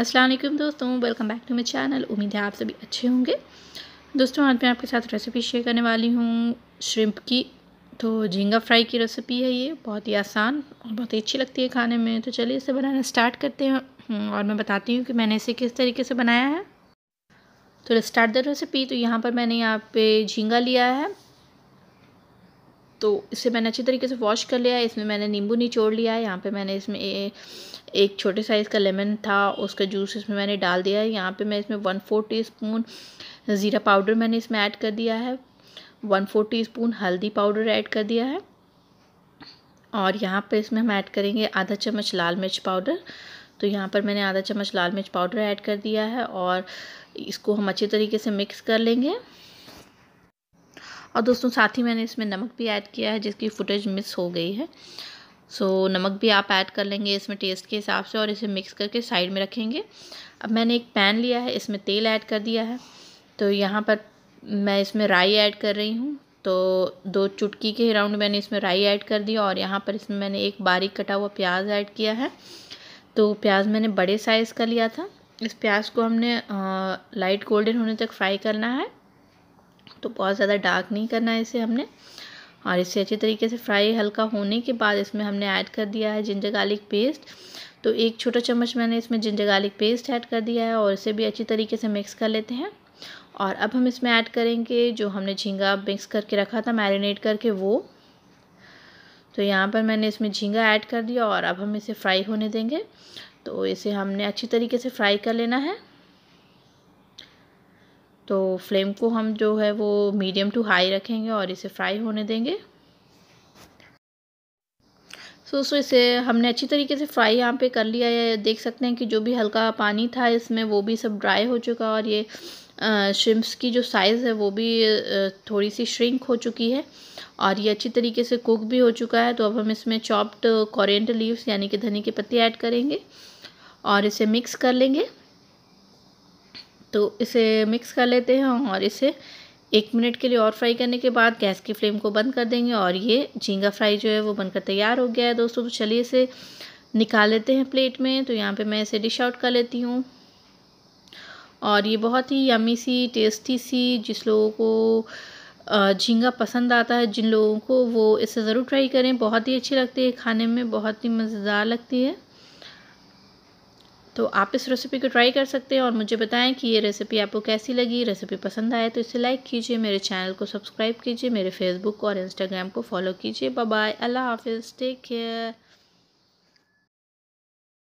असलम दोस्तों welcome back to my channel उम्मीद है आप सभी अच्छे होंगे दोस्तों आज मैं आपके साथ रेसिपी शेयर करने वाली हूँ श्रिम्प की तो झींगा फ्राई की रेसिपी है ये बहुत ही आसान और बहुत ही अच्छी लगती है खाने में तो चलिए इसे बनाना स्टार्ट करते हैं हम्म, और मैं बताती हूँ कि मैंने इसे किस तरीके से बनाया है तो स्टार्ट द रेसिपी तो यहाँ पर मैंने यहाँ पे झींगा लिया है तो इसे मैंने अच्छी तरीके से वॉश कर लिया है इसमें मैंने नींबू निचोड़ लिया है यहाँ पे मैंने इसमें ए, एक छोटे साइज़ का लेमन था उसका जूस इसमें मैंने डाल दिया है यहाँ पे मैं इसमें वन फोर टी स्पून ज़ीरा पाउडर मैंने इसमें ऐड कर दिया है वन फोर टी स्पून हल्दी पाउडर ऐड कर दिया है और यहाँ पर इसमें हम ऐड करेंगे आधा चम्मच लाल मिर्च पाउडर तो यहाँ पर मैंने आधा चम्मच लाल मिर्च पाउडर ऐड कर दिया है और इसको हम अच्छे तरीके से मिक्स कर लेंगे और दोस्तों साथ ही मैंने इसमें नमक भी ऐड किया है जिसकी फुटेज मिस हो गई है सो so, नमक भी आप ऐड कर लेंगे इसमें टेस्ट के हिसाब से और इसे मिक्स करके साइड में रखेंगे अब मैंने एक पैन लिया है इसमें तेल ऐड कर दिया है तो यहाँ पर मैं इसमें राई ऐड कर रही हूँ तो दो चुटकी के राउंड मैंने इसमें राई ऐड कर दिया और यहाँ पर इसमें मैंने एक बारीक कटा हुआ प्याज ऐड किया है तो प्याज मैंने बड़े साइज़ का लिया था इस प्याज को हमने लाइट गोल्डन होने तक फ्राई करना है तो बहुत ज़्यादा डार्क नहीं करना है इसे हमने और इसे अच्छी तरीके से फ्राई हल्का होने के बाद इसमें हमने ऐड कर दिया है जिंजर गार्लिक पेस्ट तो एक छोटा चम्मच मैंने इसमें जिंजर गार्लिक पेस्ट ऐड कर दिया है और इसे भी अच्छी तरीके से मिक्स कर लेते हैं और अब हम इसमें ऐड करेंगे जो हमने झींगा मिक्स करके रखा था मैरिनेट करके वो तो यहाँ पर मैंने इसमें झींगा ऐड कर दिया और अब हम इसे फ्राई होने देंगे तो इसे हमने अच्छी तरीके से फ्राई कर लेना है तो फ्लेम को हम जो है वो मीडियम टू हाई रखेंगे और इसे फ्राई होने देंगे सो so, सो so इसे हमने अच्छी तरीके से फ्राई यहाँ पे कर लिया है देख सकते हैं कि जो भी हल्का पानी था इसमें वो भी सब ड्राई हो चुका और ये श्रिम्प्स की जो साइज़ है वो भी थोड़ी सी श्रिंक हो चुकी है और ये अच्छी तरीके से कुक भी हो चुका है तो अब हम इसमें चॉप्ड कॉरेंट लीव्स यानी कि धनी के पत्ते ऐड करेंगे और इसे मिक्स कर लेंगे तो इसे मिक्स कर लेते हैं और इसे एक मिनट के लिए और फ्राई करने के बाद गैस की फ्लेम को बंद कर देंगे और ये झींगा फ्राई जो है वो बनकर तैयार हो गया है दोस्तों तो चलिए इसे निकाल लेते हैं प्लेट में तो यहाँ पे मैं इसे डिश आउट कर लेती हूँ और ये बहुत ही यमी सी टेस्टी सी जिस लोगों को झींगा पसंद आता है जिन लोगों को वो इसे ज़रूर ट्राई करें बहुत ही अच्छी लगती है खाने में बहुत ही मज़ेदार लगती है तो आप इस रेसिपी को ट्राई कर सकते हैं और मुझे बताएं कि ये रेसिपी आपको कैसी लगी रेसिपी पसंद आए तो इसे लाइक कीजिए मेरे चैनल को सब्सक्राइब कीजिए मेरे फेसबुक और इंस्टाग्राम को फॉलो कीजिए बाय बाय अल्लाह हाफिज़ टेक केयर